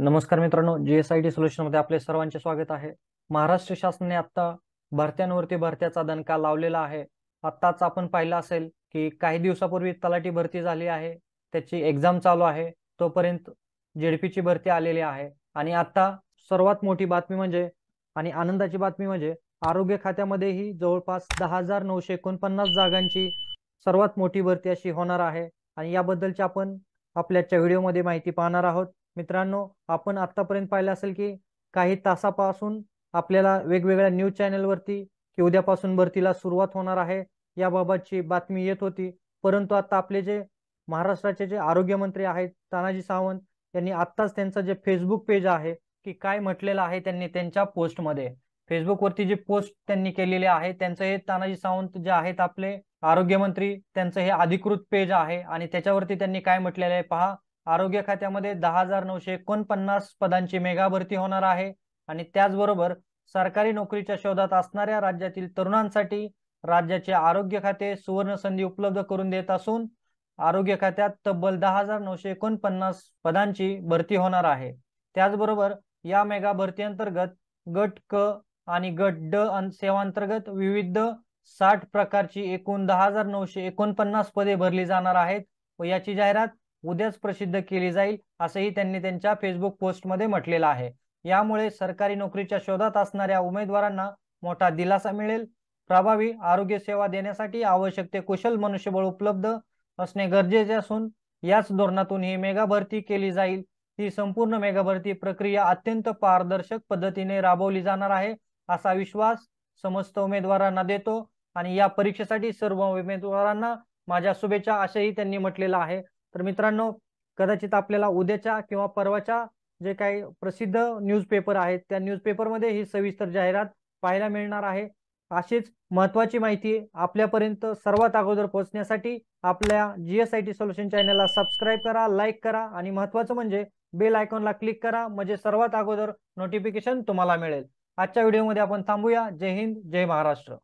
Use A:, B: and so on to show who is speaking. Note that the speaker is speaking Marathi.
A: नमस्कार मित्रांनो जीएसआयटी मध्ये आपले सर्वांचे स्वागत आहे महाराष्ट्र शासनाने आता भरत्यांवरती भरत्याचा दणका लावलेला आहे आत्ताच आपण पाहिलं असेल की काही दिवसापूर्वी तलाठी भरती झाली आहे त्याची एक्झाम चालू आहे तोपर्यंत जेडपीची भरती आलेली आहे आणि आता सर्वात मोठी बातमी म्हणजे आणि आनंदाची बातमी म्हणजे आरोग्य खात्यामध्येही जवळपास दहा हजार नऊशे एकोणपन्नास जागांची सर्वात मोठी भरती अशी होणार आहे आणि याबद्दलची आपण आपल्याच्या व्हिडिओमध्ये माहिती पाहणार आहोत मित्रांनो आपण आतापर्यंत पाहिलं असेल की काही तासापासून आपल्याला वेगवेगळ्या न्यूज चॅनलवरती की उद्यापासून भरतीला सुरुवात होणार आहे याबाबतची बातमी येत होती परंतु आता आपले जे महाराष्ट्राचे जे आरोग्यमंत्री आहेत तानाजी सावंत यांनी आत्ताच त्यांचं जे फेसबुक पेज आहे की काय म्हटलेलं आहे त्यांनी त्यांच्या पोस्टमध्ये फेसबुकवरती जे पोस्ट त्यांनी केलेले आहे त्यांचं हे तानाजी सावंत जे आहेत आपले आरोग्यमंत्री त्यांचं हे अधिकृत पेज आहे आणि त्याच्यावरती त्यांनी काय म्हटलेलं आहे पहा आरोग्य खात्यामध्ये दहा हजार नऊशे एकोणपन्नास पदांची मेगा भरती होणार आहे आणि त्याचबरोबर सरकारी नोकरीच्या शोधात असणाऱ्या राज्यातील तरुणांसाठी राज्याचे आरोग्य खाते सुवर्ण संधी उपलब्ध करून देत असून आरोग्य खात्यात तब्बल दहा हजार नऊशे एकोणपन्नास पदांची भरती होणार आहे त्याचबरोबर या मेगा भरती अंतर्गत गट क आणि गट ड सेवांतर्गत विविध साठ प्रकारची एकूण दहा हजार नऊशे एकोणपन्नास पदे भरली जाणार आहेत व याची जाहिरात उद्याच प्रसिद्ध केली जाईल असंही त्यांनी त्यांच्या फेसबुक पोस्टमध्ये म्हटलेलं आहे यामुळे सरकारी नोकरीच्या शोधात असणाऱ्या उमेदवारांना मोठा दिलासा मिळेल प्रभावी आरोग्य सेवा देण्यासाठी आवश्यक ते कुशल मनुष्यबळ उपलब्ध असणे गरजेचे असून याच धोरणातून ही मेगा भरती केली जाईल ही संपूर्ण मेगा भरती प्रक्रिया अत्यंत पारदर्शक पद्धतीने राबवली जाणार आहे असा विश्वास समस्त उमेदवारांना देतो आणि या परीक्षेसाठी सर्व उमेदवारांना माझ्या शुभेच्छा असेही त्यांनी म्हटलेलं आहे तर मित्रांनो कदाचित आपल्याला उद्याच्या किंवा परवाच्या जे काही प्रसिद्ध न्यूजपेपर आहेत त्या न्यूजपेपरमध्ये ही सविस्तर जाहिरात पाहायला मिळणार आहे अशीच महत्वाची माहिती आपल्यापर्यंत सर्वात अगोदर पोहोचण्यासाठी आपल्या G S I T solution चॅनलला सबस्क्राईब करा लाईक करा आणि महत्वाचं म्हणजे बेल आयकॉनला क्लिक करा म्हणजे सर्वात अगोदर नोटिफिकेशन तुम्हाला मिळेल आजच्या व्हिडिओमध्ये आपण थांबूया जय हिंद जय महाराष्ट्र